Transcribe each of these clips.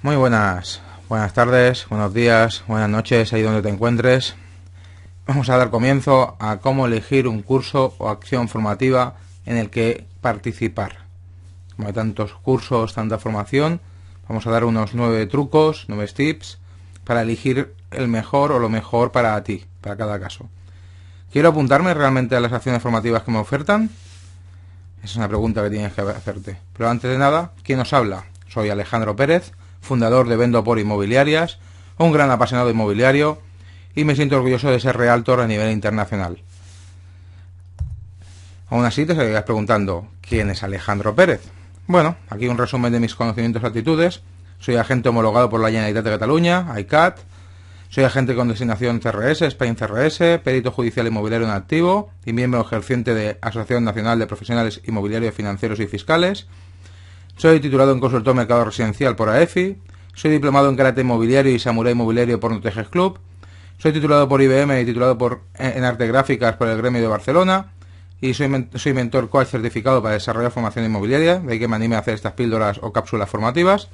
Muy buenas, buenas tardes, buenos días, buenas noches, ahí donde te encuentres. Vamos a dar comienzo a cómo elegir un curso o acción formativa en el que participar. Como hay tantos cursos, tanta formación, vamos a dar unos nueve trucos, nueve tips para elegir el mejor o lo mejor para ti, para cada caso. ¿Quiero apuntarme realmente a las acciones formativas que me ofertan? es una pregunta que tienes que hacerte. Pero antes de nada, ¿quién nos habla? Soy Alejandro Pérez fundador de Vendo por Inmobiliarias, un gran apasionado inmobiliario y me siento orgulloso de ser realtor a nivel internacional. Aún así te seguirás preguntando, ¿quién es Alejandro Pérez? Bueno, aquí un resumen de mis conocimientos y actitudes. Soy agente homologado por la Generalitat de Cataluña, ICAT. Soy agente con designación CRS, Spain CRS, perito judicial inmobiliario en activo y miembro ejerciente de Asociación Nacional de Profesionales Inmobiliarios Financieros y Fiscales. Soy titulado en consultor mercado residencial por AEFI. Soy diplomado en karate inmobiliario y Samurai inmobiliario por Nutejes Club. Soy titulado por IBM y titulado por, en arte gráficas por el Gremio de Barcelona. Y soy, soy mentor coach certificado para desarrollar formación inmobiliaria. De ahí que me anime a hacer estas píldoras o cápsulas formativas.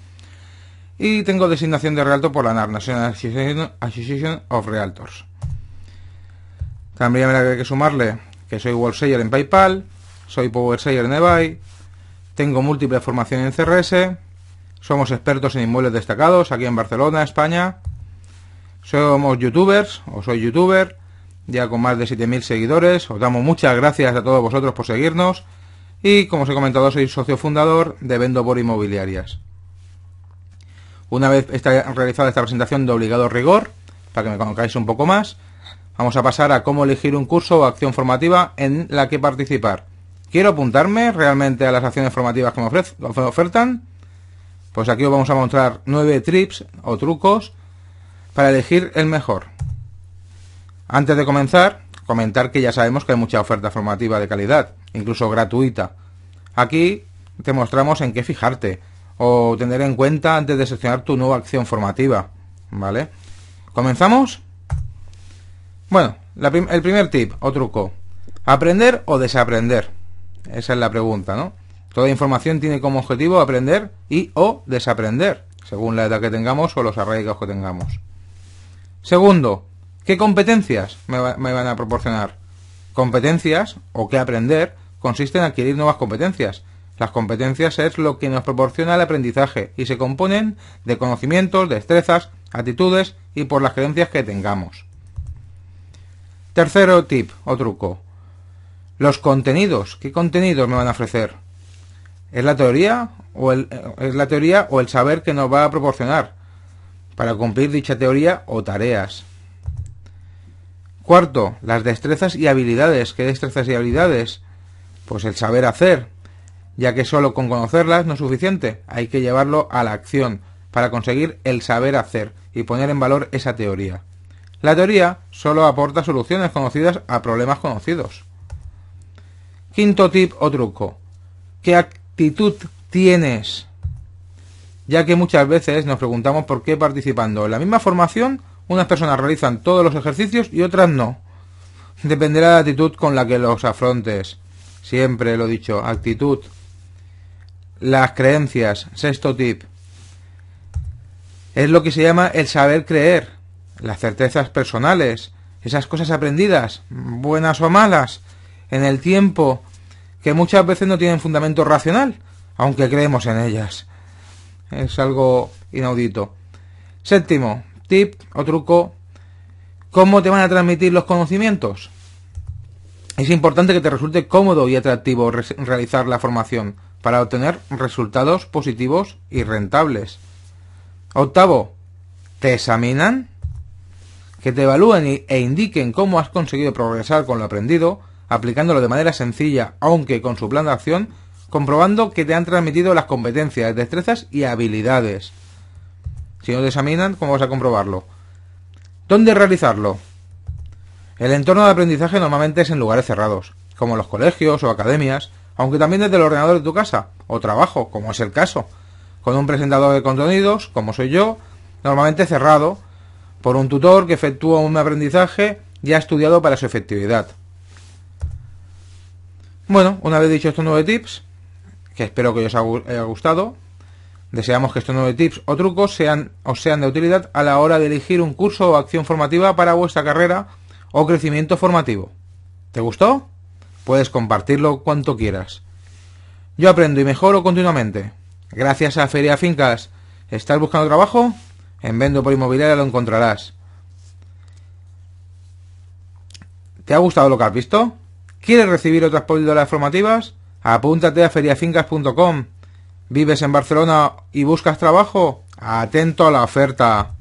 Y tengo designación de Realto por la NAR, National Association of Realtors. También me la que sumarle que soy wallseller en PayPal, soy Power Seller en eBay, tengo múltiples formación en CRS. Somos expertos en inmuebles destacados aquí en Barcelona, España. Somos youtubers, o soy youtuber, ya con más de 7.000 seguidores. Os damos muchas gracias a todos vosotros por seguirnos. Y como os he comentado, soy socio fundador de Vendo por Inmobiliarias. Una vez está realizada esta presentación de obligado rigor, para que me conozcáis un poco más, vamos a pasar a cómo elegir un curso o acción formativa en la que participar quiero apuntarme realmente a las acciones formativas que me, ofertan, pues aquí os vamos a mostrar nueve trips o trucos para elegir el mejor. Antes de comenzar, comentar que ya sabemos que hay mucha oferta formativa de calidad, incluso gratuita. Aquí te mostramos en qué fijarte o tener en cuenta antes de seleccionar tu nueva acción formativa, ¿vale? ¿Comenzamos? Bueno, el primer tip o truco. Aprender o desaprender. Esa es la pregunta, ¿no? Toda información tiene como objetivo aprender y o desaprender, según la edad que tengamos o los arraigos que tengamos. Segundo, ¿qué competencias me, me van a proporcionar? Competencias o qué aprender consiste en adquirir nuevas competencias. Las competencias es lo que nos proporciona el aprendizaje y se componen de conocimientos, destrezas, actitudes y por las creencias que tengamos. Tercero tip o truco. Los contenidos. ¿Qué contenidos me van a ofrecer? ¿Es la teoría o el, eh, es la teoría o el saber que nos va a proporcionar para cumplir dicha teoría o tareas? Cuarto, las destrezas y habilidades. ¿Qué destrezas y habilidades? Pues el saber hacer, ya que solo con conocerlas no es suficiente, hay que llevarlo a la acción para conseguir el saber hacer y poner en valor esa teoría. La teoría solo aporta soluciones conocidas a problemas conocidos. Quinto tip o truco. ¿Qué actitud tienes? Ya que muchas veces nos preguntamos por qué participando en la misma formación unas personas realizan todos los ejercicios y otras no. Dependerá de la actitud con la que los afrontes. Siempre lo dicho, actitud. Las creencias. Sexto tip. Es lo que se llama el saber creer. Las certezas personales. Esas cosas aprendidas, buenas o malas, en el tiempo que muchas veces no tienen fundamento racional, aunque creemos en ellas. Es algo inaudito. Séptimo, tip o truco, ¿cómo te van a transmitir los conocimientos? Es importante que te resulte cómodo y atractivo realizar la formación para obtener resultados positivos y rentables. Octavo, te examinan, que te evalúen e indiquen cómo has conseguido progresar con lo aprendido aplicándolo de manera sencilla, aunque con su plan de acción, comprobando que te han transmitido las competencias, destrezas y habilidades. Si no te examinan, ¿cómo vas a comprobarlo? ¿Dónde realizarlo? El entorno de aprendizaje normalmente es en lugares cerrados, como los colegios o academias, aunque también desde el ordenador de tu casa o trabajo, como es el caso, con un presentador de contenidos, como soy yo, normalmente cerrado, por un tutor que efectúa un aprendizaje ya estudiado para su efectividad. Bueno, una vez dicho estos nueve tips, que espero que os haya gustado, deseamos que estos nueve tips o trucos sean, os sean de utilidad a la hora de elegir un curso o acción formativa para vuestra carrera o crecimiento formativo. ¿Te gustó? Puedes compartirlo cuanto quieras. Yo aprendo y mejoro continuamente. Gracias a Feria Fincas. ¿Estás buscando trabajo? En Vendo por Inmobiliaria lo encontrarás. ¿Te ha gustado lo que has visto? ¿Quieres recibir otras píldoras formativas? Apúntate a feriafincas.com. ¿Vives en Barcelona y buscas trabajo? Atento a la oferta.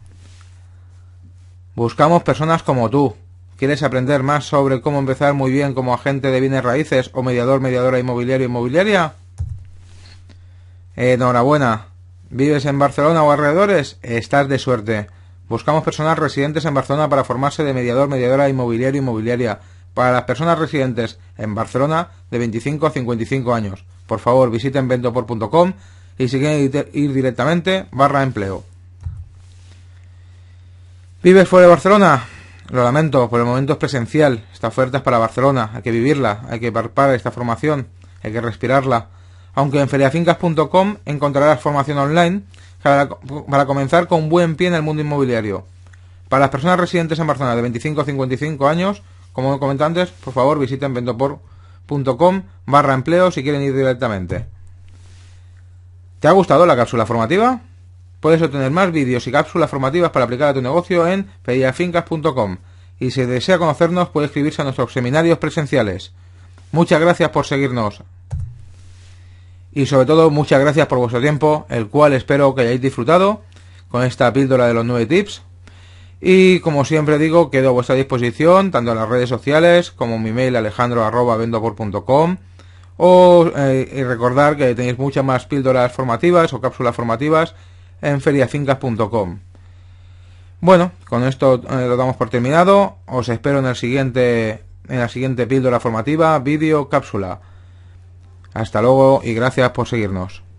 Buscamos personas como tú. ¿Quieres aprender más sobre cómo empezar muy bien como agente de bienes raíces o mediador, mediadora inmobiliario, inmobiliaria? Enhorabuena. ¿Vives en Barcelona o alrededores? Estás de suerte. Buscamos personas residentes en Barcelona para formarse de mediador, mediadora inmobiliario, inmobiliaria para las personas residentes en Barcelona de 25 a 55 años. Por favor, visiten ventopor.com y si quieren ir directamente, barra empleo. ¿Vives fuera de Barcelona? Lo lamento, por el momento es presencial. Esta oferta es para Barcelona, hay que vivirla, hay que parpar esta formación, hay que respirarla. Aunque en feriafincas.com encontrarás formación online para, comenzar con buen pie en el mundo inmobiliario. Para las personas residentes en Barcelona de 25 a 55 años, como comenté antes, por favor visiten ventopor.com barra empleo si quieren ir directamente. ¿Te ha gustado la cápsula formativa? Puedes obtener más vídeos y cápsulas formativas para aplicar a tu negocio en pediafincas.com y si desea conocernos puede escribirse a nuestros seminarios presenciales. Muchas gracias por seguirnos y sobre todo muchas gracias por vuestro tiempo, el cual espero que hayáis disfrutado con esta píldora de los nueve tips y como siempre digo, quedo a vuestra disposición, tanto en las redes sociales como en mi mail alejandro.vendopor.com. O eh, y recordar que tenéis muchas más píldoras formativas o cápsulas formativas en feriafincas.com. Bueno, con esto eh, lo damos por terminado. Os espero en siguiente en la siguiente píldora formativa, vídeo, cápsula. Hasta luego y gracias por seguirnos.